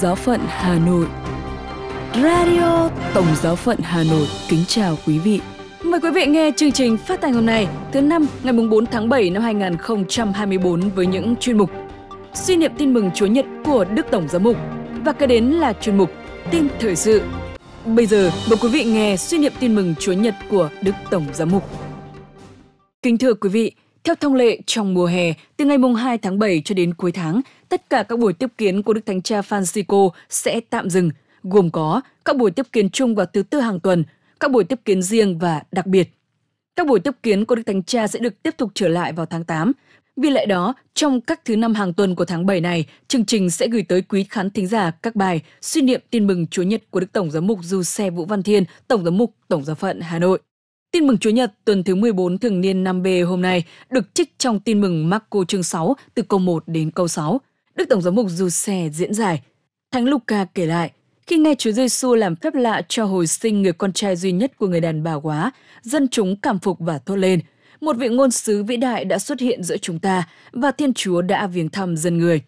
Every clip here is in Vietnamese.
giáo phận Hà Nội. Radio Tổng giáo phận Hà Nội kính chào quý vị. Mời quý vị nghe chương trình phát thanh hôm nay, thứ năm ngày 4 tháng 7 năm 2024 với những chuyên mục Suy niệm tin mừng Chúa Nhật của Đức Tổng Giám mục và kế đến là chuyên mục Tin thời sự. Bây giờ mời quý vị nghe suy niệm tin mừng Chúa Nhật của Đức Tổng Giám mục. Kính thưa quý vị, theo thông lệ trong mùa hè, từ ngày mùng 2 tháng 7 cho đến cuối tháng, tất cả các buổi tiếp kiến của Đức Thánh Cha Francisco sẽ tạm dừng, gồm có các buổi tiếp kiến chung vào thứ tư hàng tuần, các buổi tiếp kiến riêng và đặc biệt. Các buổi tiếp kiến của Đức Thánh Cha sẽ được tiếp tục trở lại vào tháng 8. Vì lẽ đó, trong các thứ năm hàng tuần của tháng 7 này, chương trình sẽ gửi tới quý khán thính giả các bài suy niệm tin mừng Chúa Nhật của Đức Tổng Giám mục Du Xe Vũ Văn Thiên, Tổng Giám mục Tổng giáo phận Hà Nội. Tin mừng Chúa Nhật tuần thứ 14 thường niên 5B hôm nay được trích trong tin mừng Marco chương 6 từ câu 1 đến câu 6. Đức Tổng giám mục dù xe diễn giải. Thánh Luca kể lại, khi nghe Chúa Giêsu làm phép lạ cho hồi sinh người con trai duy nhất của người đàn bà quá, dân chúng cảm phục và thốt lên. Một vị ngôn sứ vĩ đại đã xuất hiện giữa chúng ta và Thiên Chúa đã viếng thăm dân người.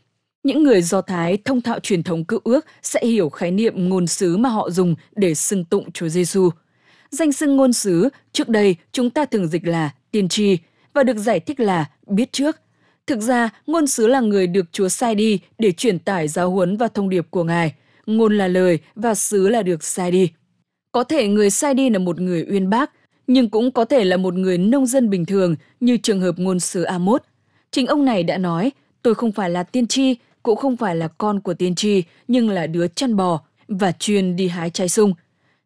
Những người Do Thái thông thạo truyền thống cựu ước sẽ hiểu khái niệm ngôn sứ mà họ dùng để xưng tụng Chúa Giêsu. Danh xưng ngôn sứ trước đây chúng ta thường dịch là tiên tri và được giải thích là biết trước, Thực ra, ngôn sứ là người được Chúa sai đi để truyền tải giáo huấn và thông điệp của Ngài. Ngôn là lời và sứ là được sai đi. Có thể người sai đi là một người uyên bác, nhưng cũng có thể là một người nông dân bình thường như trường hợp ngôn sứ a Chính ông này đã nói, tôi không phải là tiên tri, cũng không phải là con của tiên tri, nhưng là đứa chăn bò và chuyên đi hái trái sung.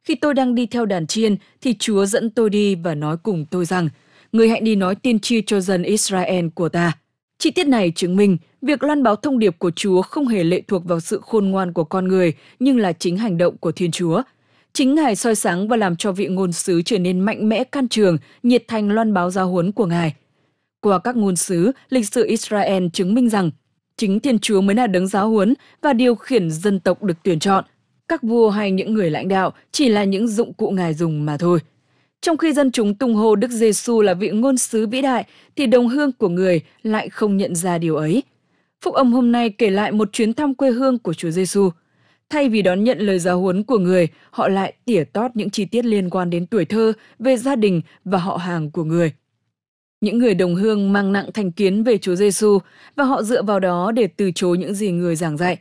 Khi tôi đang đi theo đàn chiên thì Chúa dẫn tôi đi và nói cùng tôi rằng, người hãy đi nói tiên tri cho dân Israel của ta. Chi tiết này chứng minh việc loan báo thông điệp của Chúa không hề lệ thuộc vào sự khôn ngoan của con người, nhưng là chính hành động của Thiên Chúa. Chính Ngài soi sáng và làm cho vị ngôn sứ trở nên mạnh mẽ can trường, nhiệt thành loan báo giáo huấn của Ngài. Qua các ngôn sứ, lịch sử Israel chứng minh rằng chính Thiên Chúa mới là đấng giáo huấn và điều khiển dân tộc được tuyển chọn. Các vua hay những người lãnh đạo chỉ là những dụng cụ Ngài dùng mà thôi. Trong khi dân chúng tung hô Đức Giêsu là vị ngôn sứ vĩ đại, thì đồng hương của người lại không nhận ra điều ấy. Phúc âm hôm nay kể lại một chuyến thăm quê hương của Chúa Giêsu. Thay vì đón nhận lời giáo huấn của người, họ lại tỉa tót những chi tiết liên quan đến tuổi thơ, về gia đình và họ hàng của người. Những người đồng hương mang nặng thành kiến về Chúa Giêsu và họ dựa vào đó để từ chối những gì người giảng dạy.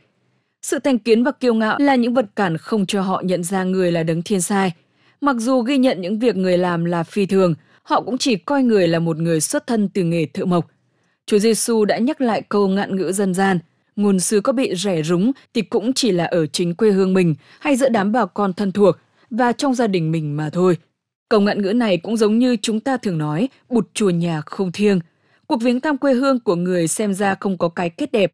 Sự thành kiến và kiêu ngạo là những vật cản không cho họ nhận ra người là đấng thiên sai – Mặc dù ghi nhận những việc người làm là phi thường, họ cũng chỉ coi người là một người xuất thân từ nghề thợ mộc. Chúa Giêsu đã nhắc lại câu ngạn ngữ dân gian, nguồn xứ có bị rẻ rúng thì cũng chỉ là ở chính quê hương mình hay giữa đám bà con thân thuộc và trong gia đình mình mà thôi. Câu ngạn ngữ này cũng giống như chúng ta thường nói, bụt chùa nhà không thiêng. Cuộc viếng thăm quê hương của người xem ra không có cái kết đẹp.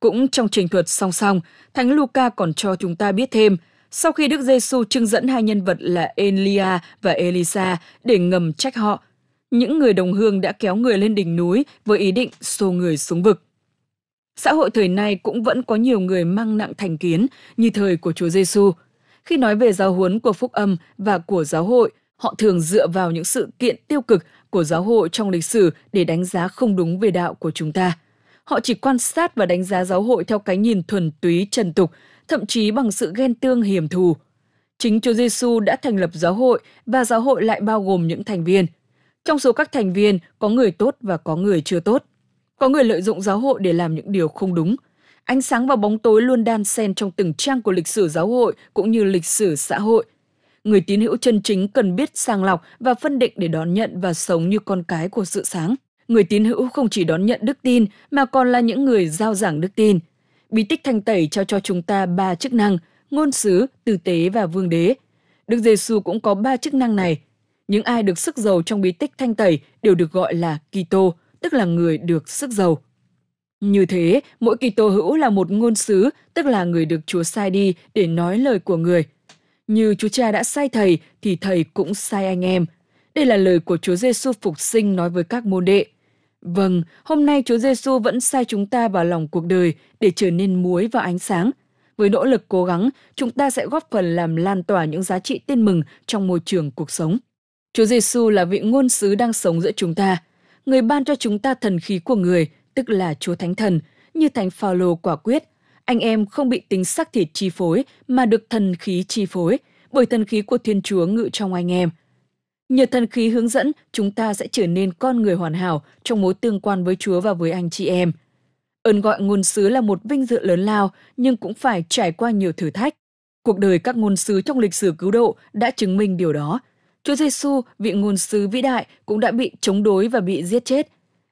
Cũng trong trình thuật song song, Thánh Luca còn cho chúng ta biết thêm sau khi Đức Giêsu trưng dẫn hai nhân vật là Elia và Elisa để ngầm trách họ, những người đồng hương đã kéo người lên đỉnh núi với ý định xô người xuống vực. Xã hội thời nay cũng vẫn có nhiều người mang nặng thành kiến như thời của Chúa Giêsu. Khi nói về giáo huấn của phúc âm và của giáo hội, họ thường dựa vào những sự kiện tiêu cực của giáo hội trong lịch sử để đánh giá không đúng về đạo của chúng ta. Họ chỉ quan sát và đánh giá giáo hội theo cái nhìn thuần túy trần tục, thậm chí bằng sự ghen tương hiểm thù. Chính Chúa Giêsu đã thành lập giáo hội và giáo hội lại bao gồm những thành viên. Trong số các thành viên có người tốt và có người chưa tốt. Có người lợi dụng giáo hội để làm những điều không đúng. Ánh sáng và bóng tối luôn đan xen trong từng trang của lịch sử giáo hội cũng như lịch sử xã hội. Người tín hữu chân chính cần biết sàng lọc và phân định để đón nhận và sống như con cái của sự sáng người tín hữu không chỉ đón nhận đức tin mà còn là những người giao giảng đức tin. Bí tích thanh tẩy trao cho chúng ta ba chức năng, ngôn sứ, tử tế và vương đế. Đức Giêsu cũng có ba chức năng này. Những ai được sức giàu trong bí tích thanh tẩy đều được gọi là Kitô, tức là người được sức giàu. Như thế, mỗi Kitô hữu là một ngôn sứ, tức là người được Chúa sai đi để nói lời của người. Như Chúa Cha đã sai thầy thì thầy cũng sai anh em. Đây là lời của Chúa Giêsu phục sinh nói với các môn đệ. Vâng, hôm nay Chúa Giêsu vẫn sai chúng ta vào lòng cuộc đời để trở nên muối và ánh sáng. Với nỗ lực cố gắng, chúng ta sẽ góp phần làm lan tỏa những giá trị tin mừng trong môi trường cuộc sống. Chúa Giêsu là vị ngôn sứ đang sống giữa chúng ta. Người ban cho chúng ta thần khí của người, tức là Chúa Thánh Thần, như Thánh Phaolô quả quyết. Anh em không bị tính xác thịt chi phối mà được thần khí chi phối, bởi thần khí của Thiên Chúa ngự trong anh em – Nhờ thần khí hướng dẫn, chúng ta sẽ trở nên con người hoàn hảo trong mối tương quan với Chúa và với anh chị em. Ơn gọi ngôn sứ là một vinh dự lớn lao, nhưng cũng phải trải qua nhiều thử thách. Cuộc đời các ngôn sứ trong lịch sử cứu độ đã chứng minh điều đó. Chúa Giêsu, vị ngôn sứ vĩ đại, cũng đã bị chống đối và bị giết chết.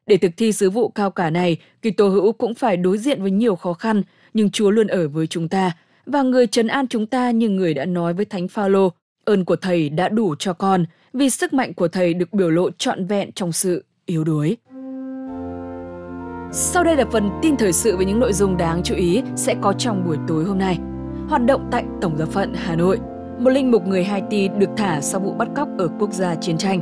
Để thực thi sứ vụ cao cả này, Kitô hữu cũng phải đối diện với nhiều khó khăn, nhưng Chúa luôn ở với chúng ta và người trấn an chúng ta như người đã nói với Thánh Phaolô, ơn của thầy đã đủ cho con, vì sức mạnh của thầy được biểu lộ trọn vẹn trong sự yếu đuối. Sau đây là phần tin thời sự với những nội dung đáng chú ý sẽ có trong buổi tối hôm nay. Hoạt động tại Tổng giáo phận Hà Nội, một linh mục người Haiti được thả sau vụ bắt cóc ở quốc gia chiến tranh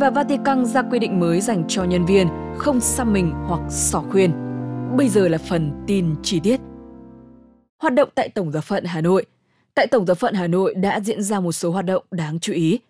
và Vatican ra quy định mới dành cho nhân viên không xăm mình hoặc xỏ khuyên. Bây giờ là phần tin chi tiết. Hoạt động tại Tổng giáo phận Hà Nội Tại Tổng giáo phận Hà Nội đã diễn ra một số hoạt động đáng chú ý –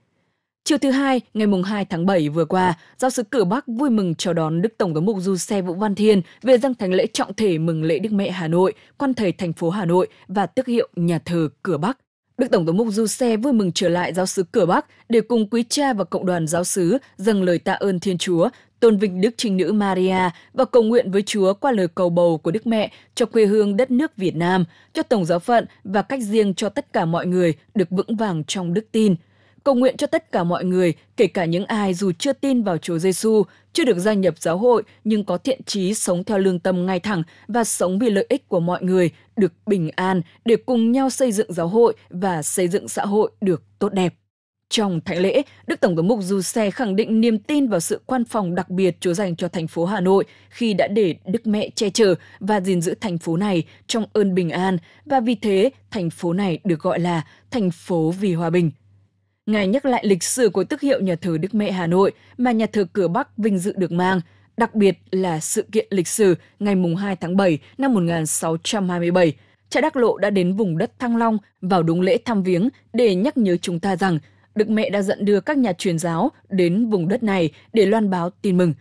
Chiều thứ hai, ngày 2 tháng 7 vừa qua, giáo sứ Cửa Bắc vui mừng chào đón Đức Tổng giám mục Du Xe Vũ Văn Thiên về dâng thánh lễ trọng thể mừng lễ Đức Mẹ Hà Nội, quan thầy thành phố Hà Nội và tước hiệu nhà thờ Cửa Bắc. Đức Tổng giám mục Du Xe vui mừng trở lại giáo sứ Cửa Bắc để cùng quý cha và cộng đoàn giáo sứ dâng lời tạ ơn Thiên Chúa, tôn vinh Đức Trinh Nữ Maria và cầu nguyện với Chúa qua lời cầu bầu của Đức Mẹ cho quê hương đất nước Việt Nam, cho Tổng giáo phận và cách riêng cho tất cả mọi người được vững vàng trong đức tin – cầu nguyện cho tất cả mọi người, kể cả những ai dù chưa tin vào Chúa Giêsu, chưa được gia nhập giáo hội nhưng có thiện chí sống theo lương tâm ngay thẳng và sống vì lợi ích của mọi người, được bình an để cùng nhau xây dựng giáo hội và xây dựng xã hội được tốt đẹp. Trong thánh lễ, Đức Tổng giám mục Du Xe khẳng định niềm tin vào sự quan phòng đặc biệt Chúa dành cho thành phố Hà Nội khi đã để Đức Mẹ che chở và gìn giữ thành phố này trong ơn bình an và vì thế thành phố này được gọi là thành phố vì hòa bình. Ngài nhắc lại lịch sử của tước hiệu nhà thờ Đức Mẹ Hà Nội mà nhà thờ Cửa Bắc vinh dự được mang, đặc biệt là sự kiện lịch sử ngày 2 tháng 7 năm 1627. Cha Đắc Lộ đã đến vùng đất Thăng Long vào đúng lễ thăm viếng để nhắc nhớ chúng ta rằng Đức Mẹ đã dẫn đưa các nhà truyền giáo đến vùng đất này để loan báo tin mừng.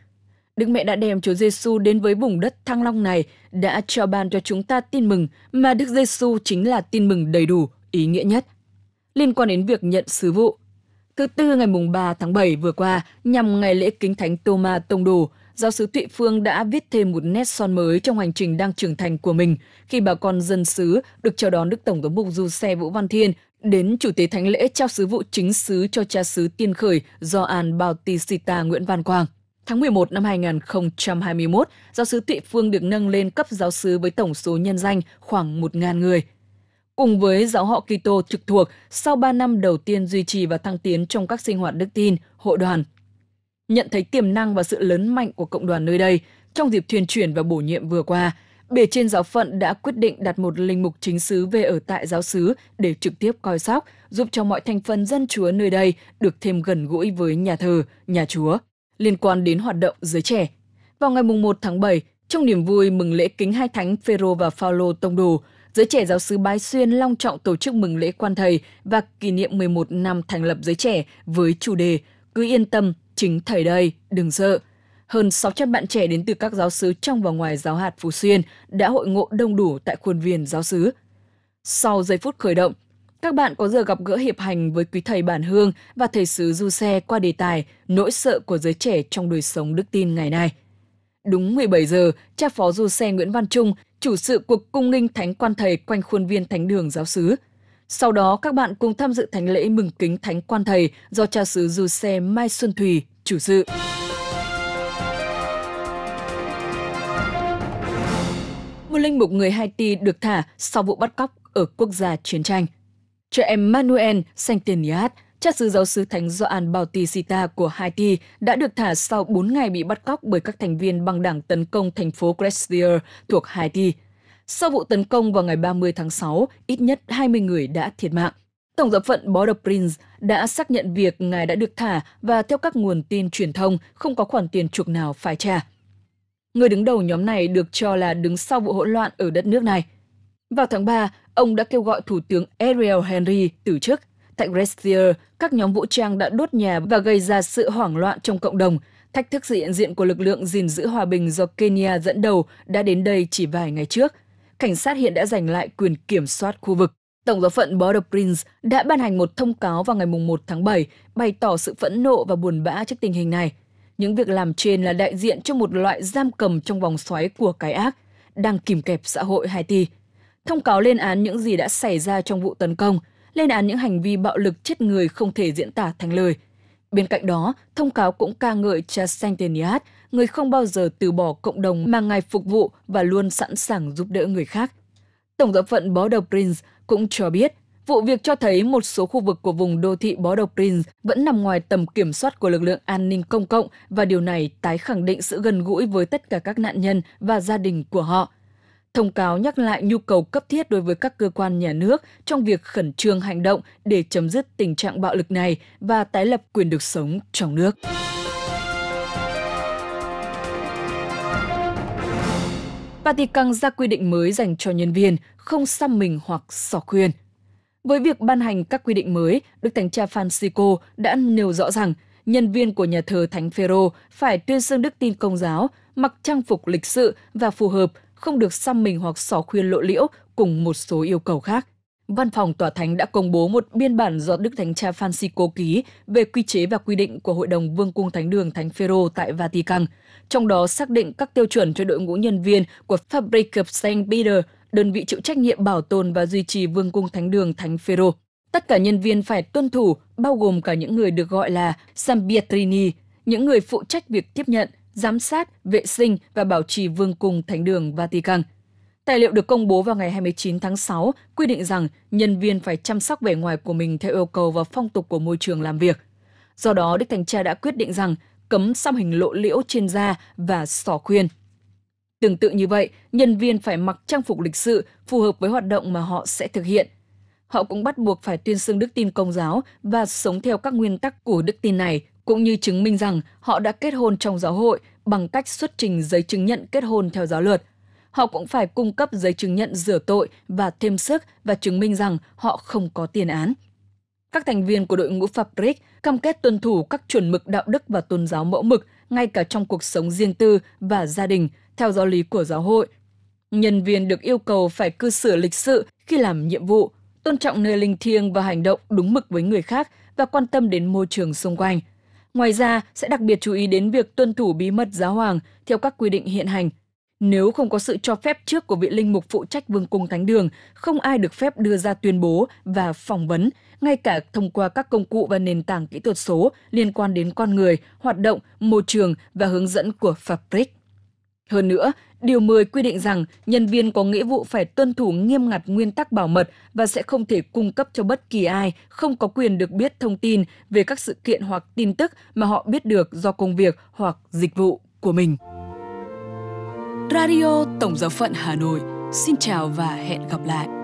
Đức Mẹ đã đem Chúa Giêsu đến với vùng đất Thăng Long này, đã cho ban cho chúng ta tin mừng, mà Đức Giêsu chính là tin mừng đầy đủ, ý nghĩa nhất liên quan đến việc nhận sứ vụ. Thứ Tư ngày mùng 3 tháng 7 vừa qua, nhằm ngày lễ kính thánh Toma Tông Đồ, giáo sứ Thụy Phương đã viết thêm một nét son mới trong hành trình đang trưởng thành của mình khi bà con dân xứ được chào đón Đức Tổng thống Mục Du Xe Vũ Văn Thiên đến Chủ tế Thánh lễ trao sứ vụ chính sứ cho cha sứ tiên khởi do An Bautista Nguyễn Văn Quang. Tháng 11 năm 2021, giáo sứ Thụy Phương được nâng lên cấp giáo sứ với tổng số nhân danh khoảng 1.000 người – cùng với giáo họ Kitô trực thuộc sau 3 năm đầu tiên duy trì và thăng tiến trong các sinh hoạt đức tin, hội đoàn. Nhận thấy tiềm năng và sự lớn mạnh của cộng đoàn nơi đây, trong dịp thuyền chuyển và bổ nhiệm vừa qua, bề trên giáo phận đã quyết định đặt một linh mục chính xứ về ở tại giáo xứ để trực tiếp coi sóc, giúp cho mọi thành phần dân chúa nơi đây được thêm gần gũi với nhà thờ, nhà chúa, liên quan đến hoạt động giới trẻ. Vào ngày 1 tháng 7, trong niềm vui mừng lễ kính hai thánh Phêrô và Phaolô tông đồ, giới trẻ giáo sứ Bái Xuyên long trọng tổ chức mừng lễ quan thầy và kỷ niệm 11 năm thành lập giới trẻ với chủ đề Cứ yên tâm, chính thầy đây, đừng sợ. Hơn 600 bạn trẻ đến từ các giáo sứ trong và ngoài giáo hạt Phú Xuyên đã hội ngộ đông đủ tại khuôn viên giáo sứ. Sau giây phút khởi động, các bạn có giờ gặp gỡ hiệp hành với quý thầy bản hương và thầy sứ du xe qua đề tài nỗi sợ của giới trẻ trong đời sống đức tin ngày nay. Đúng 17 giờ, cha phó du xe Nguyễn Văn Trung, chủ sự cuộc cung nghinh thánh quan thầy quanh khuôn viên thánh đường giáo xứ. Sau đó các bạn cùng tham dự thánh lễ mừng kính thánh quan thầy do cha xứ du xe Mai Xuân thủy chủ sự. Một linh mục người Haiti được thả sau vụ bắt cóc ở quốc gia chiến tranh. Trẻ em Manuel Santiniat cha xứ giáo sứ Thánh Gioan Bautista của Haiti đã được thả sau 4 ngày bị bắt cóc bởi các thành viên băng đảng tấn công thành phố Crestier thuộc Haiti. Sau vụ tấn công vào ngày 30 tháng 6, ít nhất 20 người đã thiệt mạng. Tổng giám phận Border Prince đã xác nhận việc ngài đã được thả và theo các nguồn tin truyền thông không có khoản tiền chuộc nào phải trả. Người đứng đầu nhóm này được cho là đứng sau vụ hỗn loạn ở đất nước này. Vào tháng 3, ông đã kêu gọi Thủ tướng Ariel Henry từ chức. Tại Grestier, các nhóm vũ trang đã đốt nhà và gây ra sự hoảng loạn trong cộng đồng. Thách thức sự hiện diện của lực lượng gìn giữ hòa bình do Kenya dẫn đầu đã đến đây chỉ vài ngày trước. Cảnh sát hiện đã giành lại quyền kiểm soát khu vực. Tổng giáo phận Border Prince đã ban hành một thông cáo vào ngày 1 tháng 7 bày tỏ sự phẫn nộ và buồn bã trước tình hình này. Những việc làm trên là đại diện cho một loại giam cầm trong vòng xoáy của cái ác, đang kìm kẹp xã hội Haiti. Thông cáo lên án những gì đã xảy ra trong vụ tấn công – lên án những hành vi bạo lực chết người không thể diễn tả thành lời. Bên cạnh đó, thông cáo cũng ca ngợi cha Santeniat, người không bao giờ từ bỏ cộng đồng mà ngài phục vụ và luôn sẵn sàng giúp đỡ người khác. Tổng giám phận Bordeaux Prince cũng cho biết Vụ việc cho thấy một số khu vực của vùng đô thị Bó Độc Prince vẫn nằm ngoài tầm kiểm soát của lực lượng an ninh công cộng và điều này tái khẳng định sự gần gũi với tất cả các nạn nhân và gia đình của họ. Thông cáo nhắc lại nhu cầu cấp thiết đối với các cơ quan nhà nước trong việc khẩn trương hành động để chấm dứt tình trạng bạo lực này và tái lập quyền được sống trong nước. Vatican ra quy định mới dành cho nhân viên không xăm mình hoặc xỏ khuyên. Với việc ban hành các quy định mới, Đức Thánh Cha Francisco đã nêu rõ rằng nhân viên của nhà thờ Thánh Phêrô phải tuyên xưng đức tin công giáo, mặc trang phục lịch sự và phù hợp, không được xăm mình hoặc xỏ khuyên lộ liễu cùng một số yêu cầu khác. Văn phòng Tòa Thánh đã công bố một biên bản do Đức Thánh Cha Francisco ký về quy chế và quy định của Hội đồng Vương cung Thánh đường Thánh Phêrô tại Vatican, trong đó xác định các tiêu chuẩn cho đội ngũ nhân viên của Fabric of St. Peter, đơn vị chịu trách nhiệm bảo tồn và duy trì Vương cung Thánh đường Thánh Phêrô. Tất cả nhân viên phải tuân thủ, bao gồm cả những người được gọi là Sambietrini, những người phụ trách việc tiếp nhận, giám sát, vệ sinh và bảo trì vương cung Thánh đường Vatican. Tài liệu được công bố vào ngày 29 tháng 6 quy định rằng nhân viên phải chăm sóc vẻ ngoài của mình theo yêu cầu và phong tục của môi trường làm việc. Do đó, Đức Thánh Cha đã quyết định rằng cấm xăm hình lộ liễu trên da và sỏ khuyên. Tương tự như vậy, nhân viên phải mặc trang phục lịch sự phù hợp với hoạt động mà họ sẽ thực hiện – họ cũng bắt buộc phải tuyên xưng đức tin công giáo và sống theo các nguyên tắc của đức tin này, cũng như chứng minh rằng họ đã kết hôn trong giáo hội bằng cách xuất trình giấy chứng nhận kết hôn theo giáo luật. Họ cũng phải cung cấp giấy chứng nhận rửa tội và thêm sức và chứng minh rằng họ không có tiền án. Các thành viên của đội ngũ Fabric cam kết tuân thủ các chuẩn mực đạo đức và tôn giáo mẫu mực ngay cả trong cuộc sống riêng tư và gia đình theo giáo lý của giáo hội. Nhân viên được yêu cầu phải cư xử lịch sự khi làm nhiệm vụ tôn trọng nơi linh thiêng và hành động đúng mực với người khác và quan tâm đến môi trường xung quanh. Ngoài ra, sẽ đặc biệt chú ý đến việc tuân thủ bí mật giáo hoàng theo các quy định hiện hành. Nếu không có sự cho phép trước của vị linh mục phụ trách vương cung thánh đường, không ai được phép đưa ra tuyên bố và phỏng vấn, ngay cả thông qua các công cụ và nền tảng kỹ thuật số liên quan đến con người, hoạt động, môi trường và hướng dẫn của Fabric. Hơn nữa, Điều 10 quy định rằng nhân viên có nghĩa vụ phải tuân thủ nghiêm ngặt nguyên tắc bảo mật và sẽ không thể cung cấp cho bất kỳ ai không có quyền được biết thông tin về các sự kiện hoặc tin tức mà họ biết được do công việc hoặc dịch vụ của mình. Radio Tổng giáo phận Hà Nội xin chào và hẹn gặp lại.